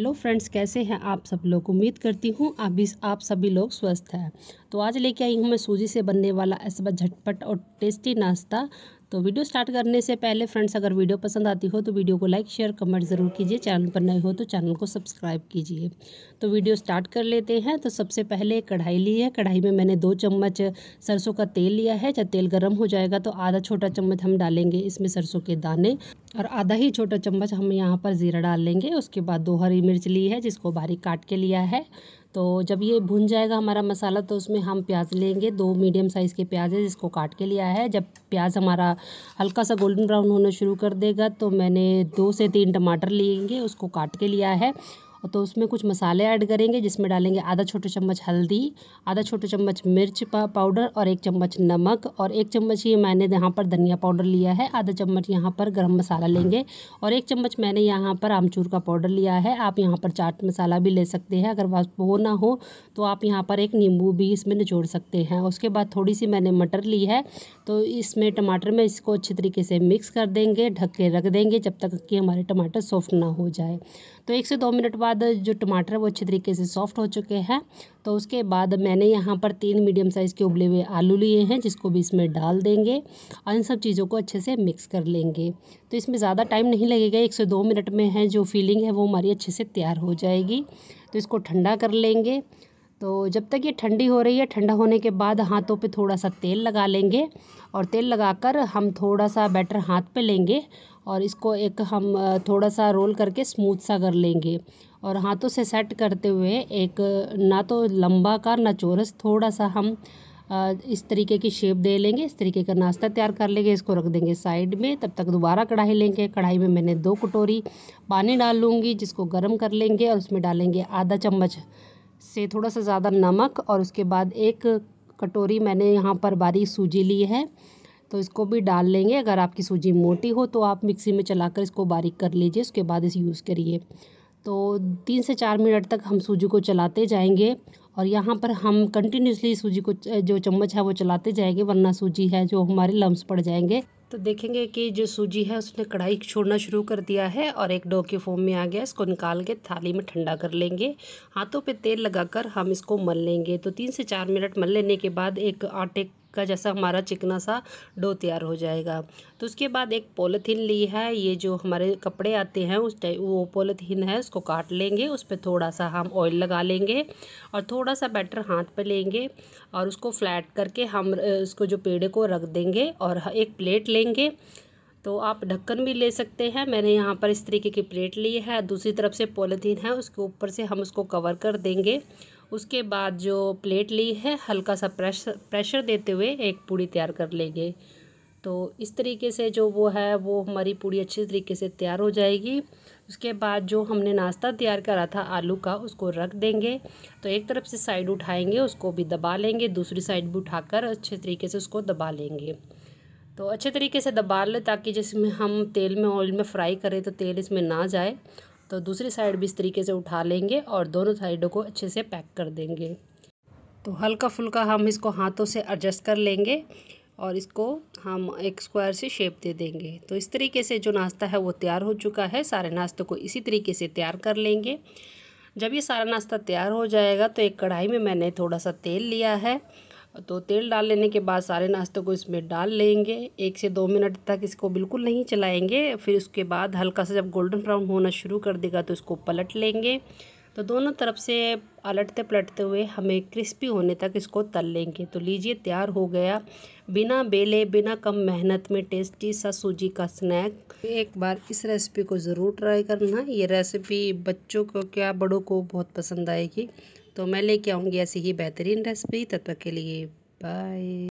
hello friends कैसे हैं आप सब लोग उम्मीद करती हूँ अभी आप सभी लोग स्वस्थ हैं तो आज लेके आई हूँ मैं सूजी से बनने वाला ऐसा झटपट और टेस्टी नाश्ता तो वीडियो स्टार्ट करने से पहले फ्रेंड्स अगर वीडियो पसंद आती हो तो वीडियो को लाइक शेयर कमेंट ज़रूर कीजिए चैनल पर नए हो तो चैनल को सब्सक्राइब कीजिए तो वीडियो स्टार्ट कर लेते हैं तो सबसे पहले कढ़ाई ली है कढ़ाई में मैंने दो चम्मच सरसों का तेल लिया है जब तेल गर्म हो जाएगा तो आधा छोटा चम्मच हम डालेंगे इसमें सरसों के दाने और आधा ही छोटा चम्मच हम यहाँ पर ज़ीरा डाल लेंगे उसके बाद दो हरी मिर्च ली है जिसको बारीक काट के लिया है तो जब ये भुन जाएगा हमारा मसाला तो उसमें हम प्याज लेंगे दो मीडियम साइज़ के प्याज है जिसको काट के लिया है जब प्याज हमारा हल्का सा गोल्डन ब्राउन होना शुरू कर देगा तो मैंने दो से तीन टमाटर लेंगे उसको काट के लिया है तो उसमें कुछ मसाले ऐड करेंगे जिसमें डालेंगे आधा छोटे चम्मच हल्दी आधा छोटे चम्मच मिर्च पाउडर और एक चम्मच नमक और एक चम्मच ये मैंने यहाँ पर धनिया पाउडर लिया है आधा चम्मच यहाँ पर गरम मसाला लेंगे और एक चम्मच मैंने यहाँ पर आमचूर का पाउडर लिया है आप यहाँ पर चाट मसाला भी ले सकते हैं अगर वो ना हो तो आप यहाँ पर एक नींबू भी इसमें निचोड़ सकते हैं उसके बाद थोड़ी सी मैंने मटर ली है तो इसमें टमाटर में इसको अच्छे तरीके से मिक्स कर देंगे ढक के रख देंगे जब तक कि हमारे टमाटर सॉफ्ट ना हो जाए तो एक से दो मिनट बाद बाद जो टमाटर है वो अच्छे तरीके से सॉफ्ट हो चुके हैं तो उसके बाद मैंने यहाँ पर तीन मीडियम साइज़ के उबले हुए आलू लिए हैं जिसको भी इसमें डाल देंगे और इन सब चीज़ों को अच्छे से मिक्स कर लेंगे तो इसमें ज़्यादा टाइम नहीं लगेगा एक से दो मिनट में है जो फीलिंग है वो हमारी अच्छे से तैयार हो जाएगी तो इसको ठंडा कर लेंगे तो जब तक ये ठंडी हो रही है ठंडा होने के बाद हाथों पे थोड़ा सा तेल लगा लेंगे और तेल लगाकर हम थोड़ा सा बैटर हाथ पे लेंगे और इसको एक हम थोड़ा सा रोल करके स्मूथ सा कर लेंगे और हाथों से सेट करते हुए एक ना तो लंबा का ना चौरस थोड़ा सा हम इस तरीके की शेप दे लेंगे इस तरीके का नाश्ता तैयार कर लेंगे इसको रख देंगे साइड में तब तक दोबारा कढ़ाई लेंगे कढ़ाई में मैंने दो कटोरी पानी डाल लूँगी जिसको गर्म कर लेंगे और उसमें डालेंगे आधा चम्मच से थोड़ा सा ज़्यादा नमक और उसके बाद एक कटोरी मैंने यहाँ पर बारीक सूजी ली है तो इसको भी डाल लेंगे अगर आपकी सूजी मोटी हो तो आप मिक्सी में चलाकर इसको बारीक कर लीजिए उसके बाद इसे यूज़ करिए तो तीन से चार मिनट तक हम सूजी को चलाते जाएंगे और यहाँ पर हम कंटिन्यूसली सूजी को जो चम्मच है वो चलाते जाएंगे वरना सूजी है जो हमारे लम्स पड़ जाएंगे तो देखेंगे कि जो सूजी है उसने कढ़ाई छोड़ना शुरू कर दिया है और एक डो के फॉर्म में आ गया इसको निकाल के थाली में ठंडा कर लेंगे हाथों पे तेल लगाकर हम इसको मल लेंगे तो तीन से चार मिनट मल लेने के बाद एक आटे का जैसा हमारा चिकना सा डो तैयार हो जाएगा तो उसके बाद एक पोलिथीन ली है ये जो हमारे कपड़े आते हैं उस टाइप वो पोलिथीन है उसको काट लेंगे उस पर थोड़ा सा हम ऑयल लगा लेंगे और थोड़ा सा बैटर हाथ पर लेंगे और उसको फ्लैट करके हम उसको जो पेड़े को रख देंगे और एक प्लेट लेंगे तो आप ढक्कन भी ले सकते हैं मैंने यहाँ पर इस तरीके की प्लेट ली है दूसरी तरफ से पॉलीथीन है उसके ऊपर से हम उसको कवर कर देंगे उसके बाद जो प्लेट ली है हल्का सा प्रेशर प्रेशर देते हुए एक पूड़ी तैयार कर लेंगे तो इस तरीके से जो वो है वो हमारी पूड़ी अच्छे तरीके से तैयार हो जाएगी उसके बाद जो हमने नाश्ता तैयार करा था आलू का उसको रख देंगे तो एक तरफ से साइड उठाएंगे उसको भी दबा लेंगे दूसरी साइड भी उठाकर अच्छे तरीके से उसको दबा लेंगे तो अच्छे तरीके से दबा लें ताकि जिसमें हम तेल में ऑयल में फ्राई करें तो तेल इसमें ना जाए तो दूसरी साइड भी इस तरीके से उठा लेंगे और दोनों साइडों को अच्छे से पैक कर देंगे तो हल्का फुल्का हम इसको हाथों से एडजस्ट कर लेंगे और इसको हम एक स्क्वायर से शेप दे देंगे तो इस तरीके से जो नाश्ता है वो तैयार हो चुका है सारे नाश्ते को इसी तरीके से तैयार कर लेंगे जब ये सारा नाश्ता तैयार हो जाएगा तो एक कढ़ाई में मैंने थोड़ा सा तेल लिया है तो तेल डाल लेने के बाद सारे नाश्ते को इसमें डाल लेंगे एक से दो मिनट तक इसको बिल्कुल नहीं चलाएंगे फिर उसके बाद हल्का सा जब गोल्डन ब्राउन होना शुरू कर देगा तो इसको पलट लेंगे तो दोनों तरफ से पलटते पलटते हुए हमें क्रिस्पी होने तक इसको तल लेंगे तो लीजिए तैयार हो गया बिना बेले बिना कम मेहनत में टेस्टी सा सूजी का स्नैक एक बार इस रेसिपी को ज़रूर ट्राई करना ये रेसिपी बच्चों को क्या बड़ों को बहुत पसंद आएगी तो मैं लेके आऊँगी ऐसी ही बेहतरीन रेसिपी तब तक के लिए बाय